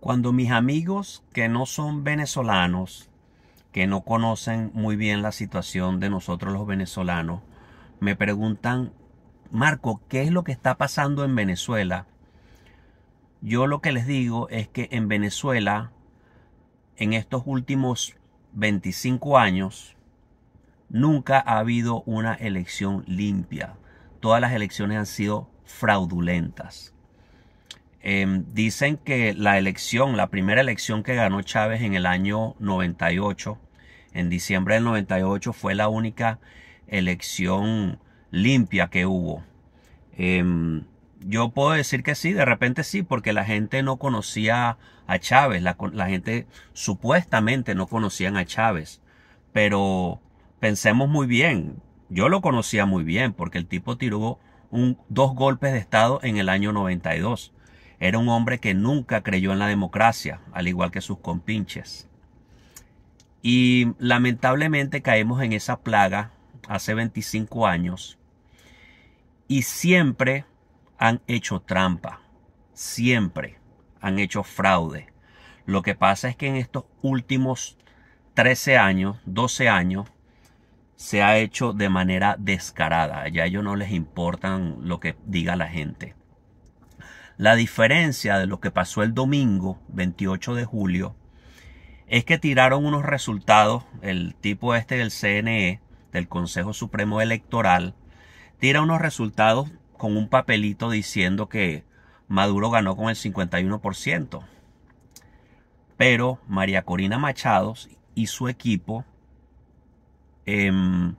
Cuando mis amigos que no son venezolanos, que no conocen muy bien la situación de nosotros los venezolanos, me preguntan, Marco, ¿qué es lo que está pasando en Venezuela? Yo lo que les digo es que en Venezuela, en estos últimos 25 años, nunca ha habido una elección limpia. Todas las elecciones han sido fraudulentas. Em, dicen que la elección, la primera elección que ganó Chávez en el año 98, en diciembre del 98, fue la única elección limpia que hubo. Em, yo puedo decir que sí, de repente sí, porque la gente no conocía a Chávez, la, gente supuestamente no conocían a Chávez, pero pensemos muy bien, yo lo conocía muy bien, porque el tipo tiró un, dos golpes de Estado en el año 92. Era un hombre que nunca creyó en la democracia, al igual que sus compinches. Y lamentablemente caemos en esa plaga hace 25 años y siempre han hecho trampa, siempre han hecho fraude. Lo que pasa es que en estos últimos 13 años, 12 años, se ha hecho de manera descarada. Ya a ellos no les importan lo que diga la gente. La diferencia de lo que pasó el domingo 28 de julio es que tiraron unos resultados, el tipo este del CNE, del Consejo Supremo Electoral, tira unos resultados con un papelito diciendo que Maduro ganó con el 51%. Pero María Corina Machados y su equipo em,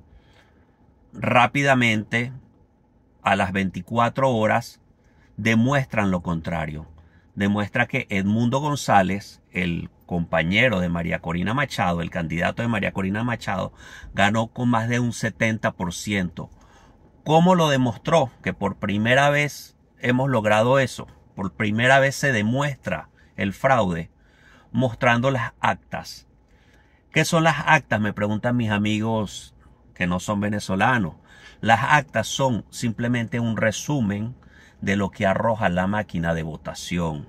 rápidamente, a las 24 horas, demuestran lo contrario. Demuestra que Edmundo González, el compañero de María Corina Machado, el candidato de María Corina Machado, ganó con más de un 70%. ¿Cómo lo demostró? Que por primera vez hemos logrado eso. Por primera vez se demuestra el fraude mostrando las actas. ¿Qué son las actas? Me preguntan mis amigos que no son venezolanos. Las actas son simplemente un resumen de lo que arroja la máquina de votación.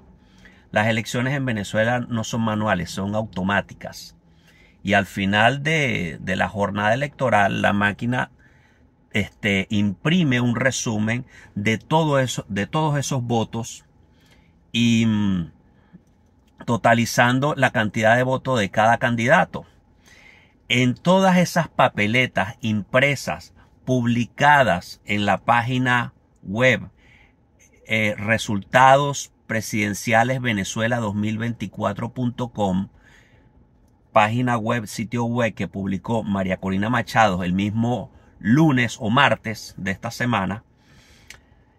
Las elecciones en Venezuela no son manuales, son automáticas. Y al final de, de la jornada electoral, la máquina este, imprime un resumen de, todo eso, de todos esos votos y mm, totalizando la cantidad de votos de cada candidato. En todas esas papeletas impresas, publicadas en la página web eh, resultados presidenciales Venezuela 2024.com, página web, sitio web que publicó María Corina Machado el mismo lunes o martes de esta semana,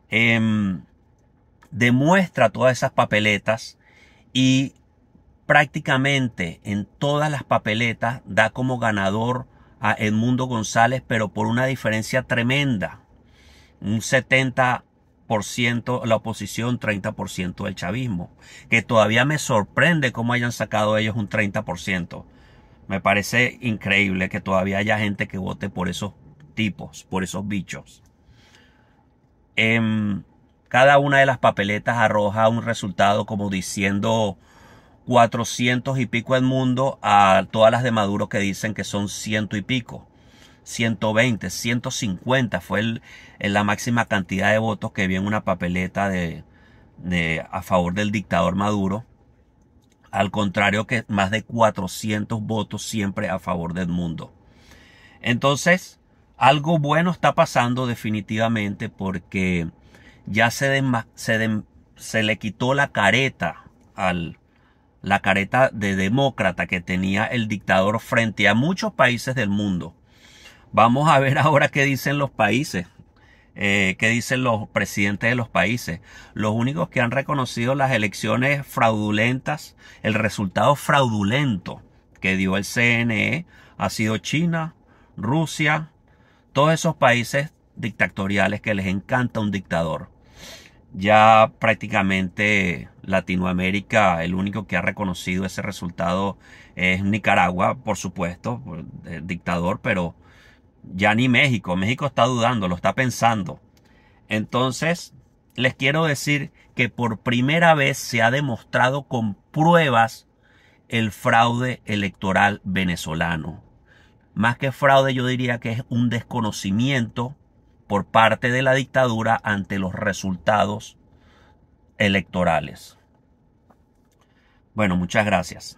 em, demuestra todas esas papeletas y prácticamente en todas las papeletas da como ganador a Edmundo González, pero por una diferencia tremenda, un 70 la oposición, 30% del chavismo. Que todavía me sorprende cómo hayan sacado ellos un 30%. Me parece increíble que todavía haya gente que vote por esos tipos, por esos bichos. Em, cada una de las papeletas arroja un resultado como diciendo 400 y pico mundo a todas las de Maduro que dicen que son ciento y pico. 120, 150 fue el, la máxima cantidad de votos que vi en una papeleta de, de, a favor del dictador Maduro. Al contrario que más de 400 votos siempre a favor del mundo. Entonces, algo bueno está pasando definitivamente porque ya se, se le quitó la careta al la careta de demócrata que tenía el dictador frente a muchos países del mundo. Vamos a ver ahora qué dicen los países, eh, qué dicen los presidentes de los países. Los únicos que han reconocido las elecciones fraudulentas, el resultado fraudulento que dio el CNE, ha sido China, Rusia, todos esos países dictatoriales que les encanta un dictador. Ya prácticamente Latinoamérica, el único que ha reconocido ese resultado es Nicaragua, por supuesto, eh, dictador, pero ya ni México. México está dudando, lo está pensando. Entonces, les quiero decir que por primera vez se ha demostrado con pruebas el fraude electoral venezolano. Más que fraude, yo diría que es un desconocimiento por parte de la dictadura ante los resultados electorales. Bueno, muchas gracias.